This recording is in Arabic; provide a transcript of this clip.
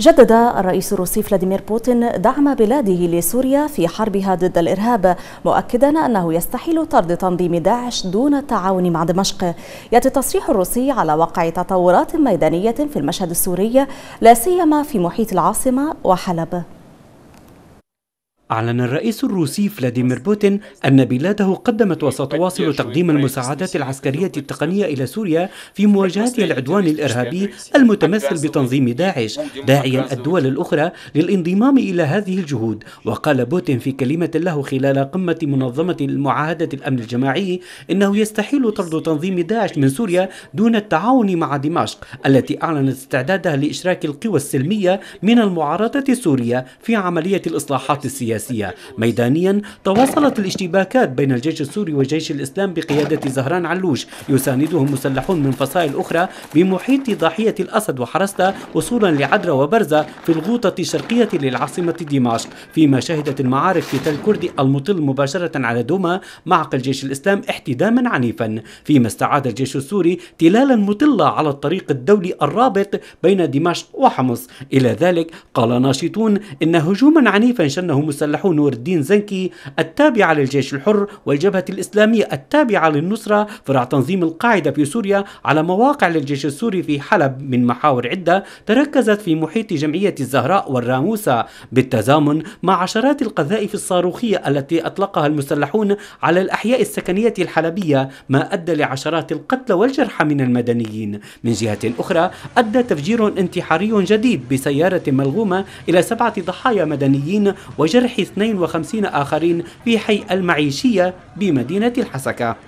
جدد الرئيس الروسي فلاديمير بوتين دعم بلاده لسوريا في حربها ضد الإرهاب مؤكدا أنه يستحيل طرد تنظيم داعش دون التعاون مع دمشق يأتي التصريح الروسي على وقع تطورات ميدانية في المشهد السوري لا سيما في محيط العاصمة وحلب أعلن الرئيس الروسي فلاديمير بوتين أن بلاده قدمت وستواصل تقديم المساعدات العسكرية التقنية إلى سوريا في مواجهة العدوان الإرهابي المتمثل بتنظيم داعش داعيا الدول الأخرى للانضمام إلى هذه الجهود وقال بوتين في كلمة له خلال قمة منظمة المعاهدة الأمن الجماعي إنه يستحيل طرد تنظيم داعش من سوريا دون التعاون مع دمشق التي أعلنت استعدادها لإشراك القوى السلمية من المعارضة السورية في عملية الإصلاحات السياسية سياسية ميدانيا تواصلت الاشتباكات بين الجيش السوري وجيش الإسلام بقيادة زهران علوش يساندهم مسلحون من فصائل أخرى بمحيط ضاحية الأسد وحرستا وصولا لعدرا وبرزة في الغوطة الشرقية للعاصمة دمشق فيما شهدت المعارك في تل كردي المطل مباشرة على دوما معقل جيش الإسلام احتداما عنيفا فيما استعاد الجيش السوري تلالا مطلة على الطريق الدولي الرابط بين دمشق وحمص إلى ذلك قال ناشطون إن هجوما عنيفا شنه مسلحون المسلحون نور الدين زنكي التابعة للجيش الحر والجبهة الإسلامية التابعة للنصرة فرع تنظيم القاعدة في سوريا على مواقع للجيش السوري في حلب من محاور عدة تركزت في محيط جمعية الزهراء والراموسة بالتزامن مع عشرات القذائف الصاروخية التي أطلقها المسلحون على الأحياء السكنية الحلبية ما أدى لعشرات القتلى والجرحى من المدنيين من جهة أخرى أدى تفجير انتحاري جديد بسيارة ملغومة إلى سبعة ضحايا مدنيين وجرح وذبح 52 آخرين في حي المعيشية بمدينة الحسكة